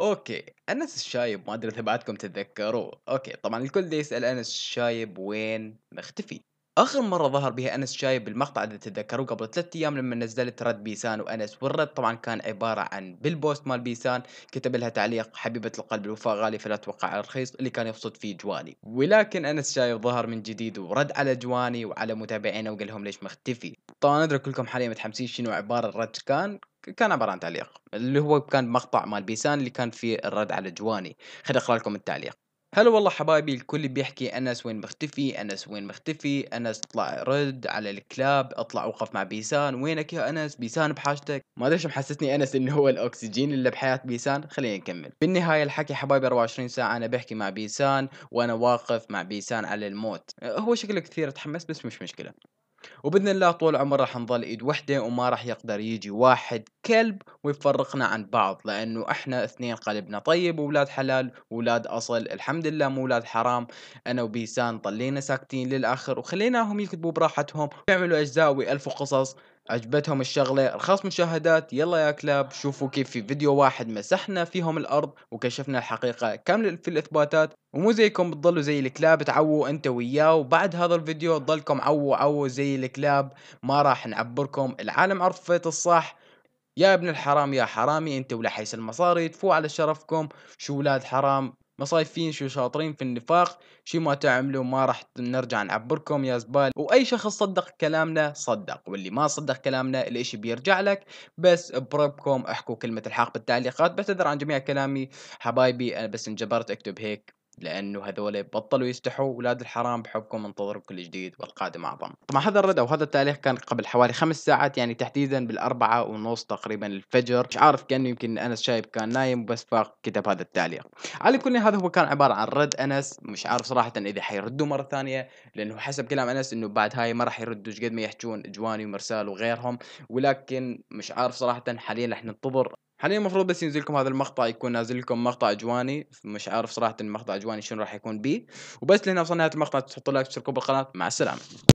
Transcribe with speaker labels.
Speaker 1: اوكي انس الشايب ما ادري اذا بعدكم تتذكروه اوكي طبعا الكل دي يسال انس الشايب وين مختفي اخر مره ظهر بها انس شايب بالمقطع اذا تتذكروه قبل ثلاثة ايام لما نزلت رد بيسان وانس والرد طبعا كان عباره عن بالبوست مال بيسان كتب لها تعليق حبيبه القلب الوفاء غالي فلا توقع على الرخيص اللي كان يقصد فيه جواني ولكن انس شايب ظهر من جديد ورد على جواني وعلى متابعينا وقال لهم ليش مختفي طبعا ادري كلكم حاليا متحمسين شنو عباره الرد كان كان عباره عن تعليق اللي هو كان مقطع مال بيسان اللي كان فيه الرد على جواني خليني اقرا لكم التعليق هلا والله حبايبي الكل بيحكي انس وين مختفي انس وين مختفي انس اطلع رد على الكلاب اطلع وقف مع بيسان وينك يا انس بيسان بحاجتك ما ادري محسسني انس انه هو الاكسجين اللي بحياه بيسان خلينا نكمل بالنهايه الحكي حبايبي 24 ساعه انا بحكي مع بيسان وانا واقف مع بيسان على الموت هو شكله كثير تحمس بس مش مشكله وباذن الله طول عمره راح نظل ايد وحده وما راح يقدر يجي واحد كلب ويفرقنا عن بعض لانه احنا اثنين قلبنا طيب واولاد حلال واولاد اصل الحمد لله مو اولاد حرام انا وبيسان طلينا ساكتين للاخر وخليناهم يكتبوا براحتهم ويعملوا اجزاء ويالفوا قصص عجبتهم الشغلة الخصم مشاهدات يلا يا كلاب شوفوا كيف في فيديو واحد مسحنا فيهم الأرض وكشفنا الحقيقة كاملة في الإثباتات ومو زيكم بتضلوا زي الكلاب تعووا انت وياه وبعد هذا الفيديو تضلكم عووا عووا زي الكلاب ما راح نعبركم العالم عرفت الصح يا ابن الحرام يا حرامي انت ولا حيس المصاري تفو على شرفكم شو ولاد حرام مصايفين شو شاطرين في النفاق شو ما تعملوا ما راح نرجع نعبركم يا زبال واي شخص صدق كلامنا صدق واللي ما صدق كلامنا الاشي بيرجع لك بس بربكم احكوا كلمة الحق بالتعليقات بعتذر عن جميع كلامي حبايبي انا بس انجبرت اكتب هيك لانه هذول بطلوا يستحوا ولاد الحرام بحبكم انتظروا كل جديد والقادم اعظم طبعا هذا الرد او هذا التعليق كان قبل حوالي خمس ساعات يعني تحديدا بالأربعة ونص تقريبا الفجر مش عارف كانه يمكن انس شايب كان نايم بس فاق كتب هذا التعليق على كل هذا هو كان عباره عن رد انس مش عارف صراحه اذا حيردوا مره ثانيه لانه حسب كلام انس انه بعد هاي ما راح يردوا قد ما يحجون جواني ومرسال وغيرهم ولكن مش عارف صراحه حاليا رح ننتظر حاليا المفروض بس ينزل لكم هذا المقطع يكون نازل لكم مقطع اجواني مش عارف صراحه المقطع اجواني شنو راح يكون بيه وبس لهنا وصلنا نهايه المقطع تحطوا لايك تشتركوا بالقناه مع السلامه